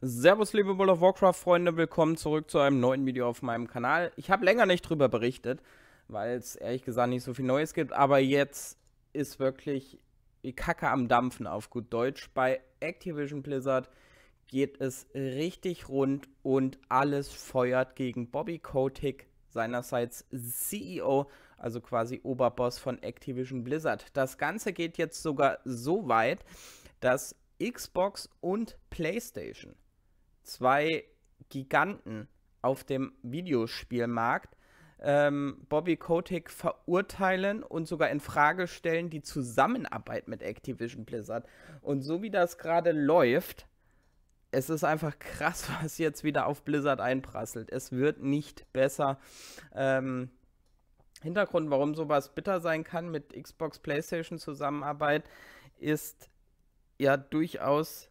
Servus liebe World of Warcraft Freunde, willkommen zurück zu einem neuen Video auf meinem Kanal. Ich habe länger nicht drüber berichtet, weil es ehrlich gesagt nicht so viel Neues gibt, aber jetzt ist wirklich die Kacke am Dampfen auf gut Deutsch. Bei Activision Blizzard geht es richtig rund und alles feuert gegen Bobby Kotick, seinerseits CEO, also quasi Oberboss von Activision Blizzard. Das Ganze geht jetzt sogar so weit, dass Xbox und PlayStation zwei Giganten auf dem Videospielmarkt, ähm, Bobby Kotick verurteilen und sogar in Frage stellen die Zusammenarbeit mit Activision Blizzard. Und so wie das gerade läuft, es ist einfach krass, was jetzt wieder auf Blizzard einprasselt. Es wird nicht besser. Ähm, Hintergrund, warum sowas bitter sein kann mit Xbox PlayStation Zusammenarbeit, ist ja durchaus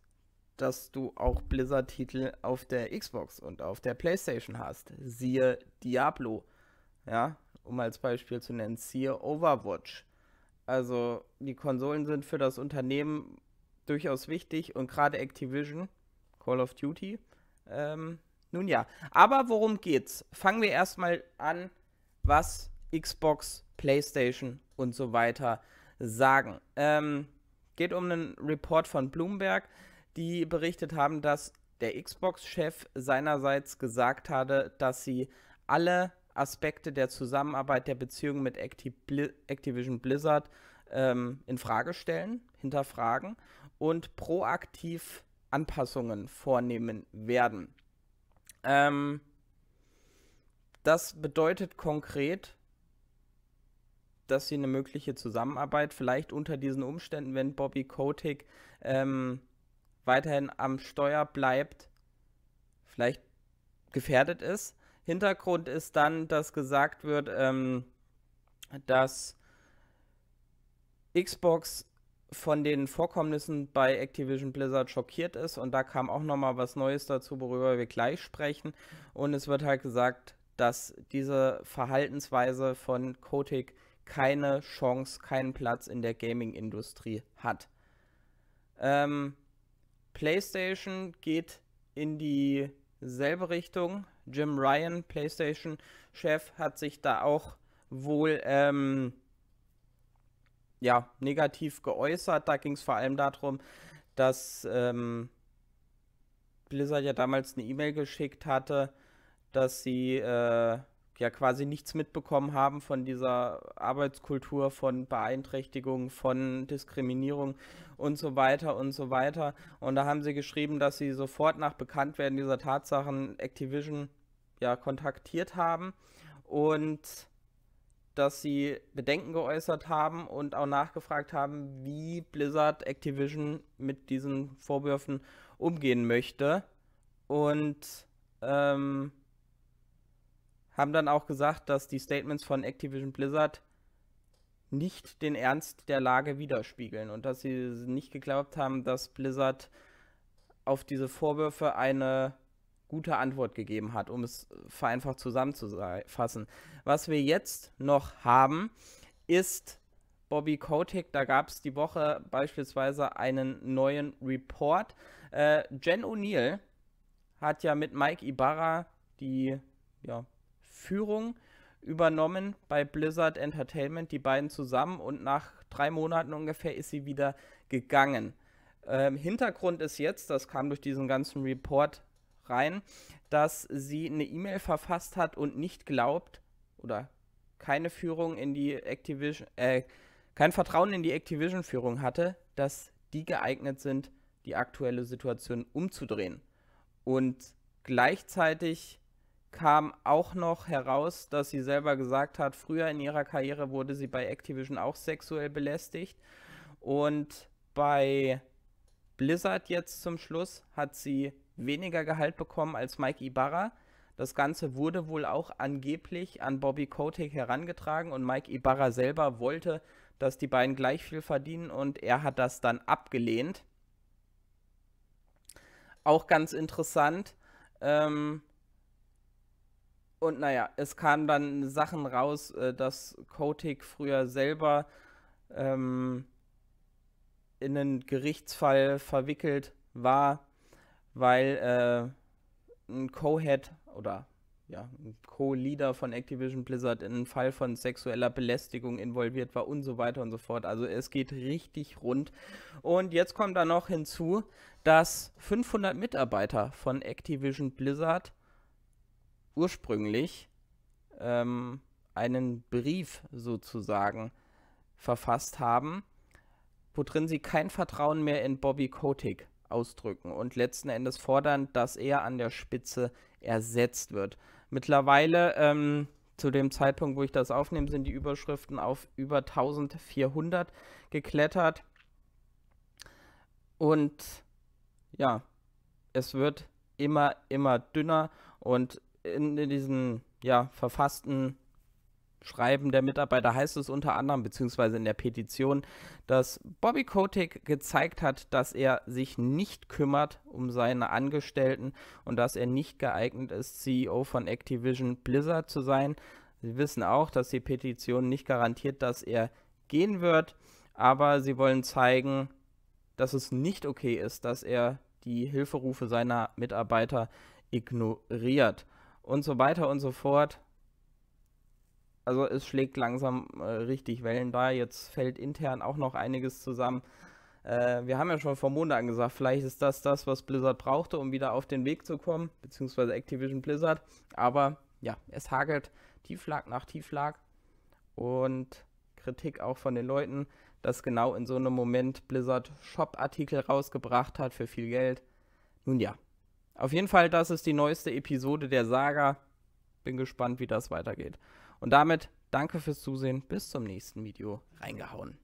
dass du auch Blizzard-Titel auf der Xbox und auf der PlayStation hast. Siehe Diablo, ja, um als Beispiel zu nennen, siehe Overwatch. Also die Konsolen sind für das Unternehmen durchaus wichtig und gerade Activision, Call of Duty. Ähm, nun ja, aber worum geht's? Fangen wir erstmal an, was Xbox, PlayStation und so weiter sagen. Ähm, geht um einen Report von Bloomberg, die berichtet haben, dass der Xbox-Chef seinerseits gesagt hatte, dass sie alle Aspekte der Zusammenarbeit der Beziehung mit Activ Activision Blizzard ähm, in Frage stellen, hinterfragen und proaktiv Anpassungen vornehmen werden. Ähm, das bedeutet konkret, dass sie eine mögliche Zusammenarbeit vielleicht unter diesen Umständen, wenn Bobby Kotick ähm, weiterhin am Steuer bleibt, vielleicht gefährdet ist. Hintergrund ist dann, dass gesagt wird, ähm, dass Xbox von den Vorkommnissen bei Activision Blizzard schockiert ist und da kam auch noch mal was Neues dazu, worüber wir gleich sprechen und es wird halt gesagt, dass diese Verhaltensweise von Kotick keine Chance, keinen Platz in der Gaming-Industrie hat. Ähm, PlayStation geht in dieselbe Richtung. Jim Ryan, PlayStation-Chef, hat sich da auch wohl ähm, ja, negativ geäußert. Da ging es vor allem darum, dass ähm, Blizzard ja damals eine E-Mail geschickt hatte, dass sie äh, ja quasi nichts mitbekommen haben von dieser Arbeitskultur, von Beeinträchtigung, von Diskriminierung und so weiter und so weiter. Und da haben sie geschrieben, dass sie sofort nach Bekanntwerden dieser Tatsachen Activision ja kontaktiert haben und dass sie Bedenken geäußert haben und auch nachgefragt haben, wie Blizzard Activision mit diesen Vorwürfen umgehen möchte. Und ähm, haben dann auch gesagt, dass die Statements von Activision Blizzard nicht den Ernst der Lage widerspiegeln und dass sie nicht geglaubt haben, dass Blizzard auf diese Vorwürfe eine gute Antwort gegeben hat, um es vereinfacht zusammenzufassen. Was wir jetzt noch haben, ist Bobby Kotick. Da gab es die Woche beispielsweise einen neuen Report. Äh, Jen O'Neill hat ja mit Mike Ibarra die ja, Führung übernommen bei Blizzard Entertainment, die beiden zusammen und nach drei Monaten ungefähr ist sie wieder gegangen. Ähm, Hintergrund ist jetzt, das kam durch diesen ganzen Report rein, dass sie eine E-Mail verfasst hat und nicht glaubt oder keine Führung in die Activision, äh, kein Vertrauen in die Activision-Führung hatte, dass die geeignet sind, die aktuelle Situation umzudrehen. Und gleichzeitig kam auch noch heraus, dass sie selber gesagt hat, früher in ihrer Karriere wurde sie bei Activision auch sexuell belästigt. Und bei Blizzard jetzt zum Schluss hat sie weniger Gehalt bekommen als Mike Ibarra. Das Ganze wurde wohl auch angeblich an Bobby Kotick herangetragen und Mike Ibarra selber wollte, dass die beiden gleich viel verdienen und er hat das dann abgelehnt. Auch ganz interessant, ähm, und naja, es kamen dann Sachen raus, äh, dass Kotick früher selber ähm, in einen Gerichtsfall verwickelt war, weil äh, ein Co-Head oder ja, ein Co-Leader von Activision Blizzard in einen Fall von sexueller Belästigung involviert war und so weiter und so fort. Also es geht richtig rund. Und jetzt kommt da noch hinzu, dass 500 Mitarbeiter von Activision Blizzard ursprünglich ähm, einen Brief sozusagen verfasst haben, worin sie kein Vertrauen mehr in Bobby Kotick ausdrücken und letzten Endes fordern, dass er an der Spitze ersetzt wird. Mittlerweile, ähm, zu dem Zeitpunkt, wo ich das aufnehme, sind die Überschriften auf über 1400 geklettert. Und ja, es wird immer, immer dünner und in, in diesen ja, verfassten Schreiben der Mitarbeiter heißt es unter anderem, beziehungsweise in der Petition, dass Bobby Kotick gezeigt hat, dass er sich nicht kümmert um seine Angestellten und dass er nicht geeignet ist, CEO von Activision Blizzard zu sein. Sie wissen auch, dass die Petition nicht garantiert, dass er gehen wird, aber sie wollen zeigen, dass es nicht okay ist, dass er die Hilferufe seiner Mitarbeiter ignoriert und so weiter und so fort. Also es schlägt langsam äh, richtig Wellen da. Jetzt fällt intern auch noch einiges zusammen. Äh, wir haben ja schon vor Monaten gesagt, vielleicht ist das das, was Blizzard brauchte, um wieder auf den Weg zu kommen, beziehungsweise Activision Blizzard. Aber ja, es hagelt Tieflag nach Tieflag und Kritik auch von den Leuten, dass genau in so einem Moment Blizzard Shop-Artikel rausgebracht hat für viel Geld. Nun ja, auf jeden Fall, das ist die neueste Episode der Saga. Bin gespannt, wie das weitergeht. Und damit danke fürs Zusehen. Bis zum nächsten Video. Reingehauen.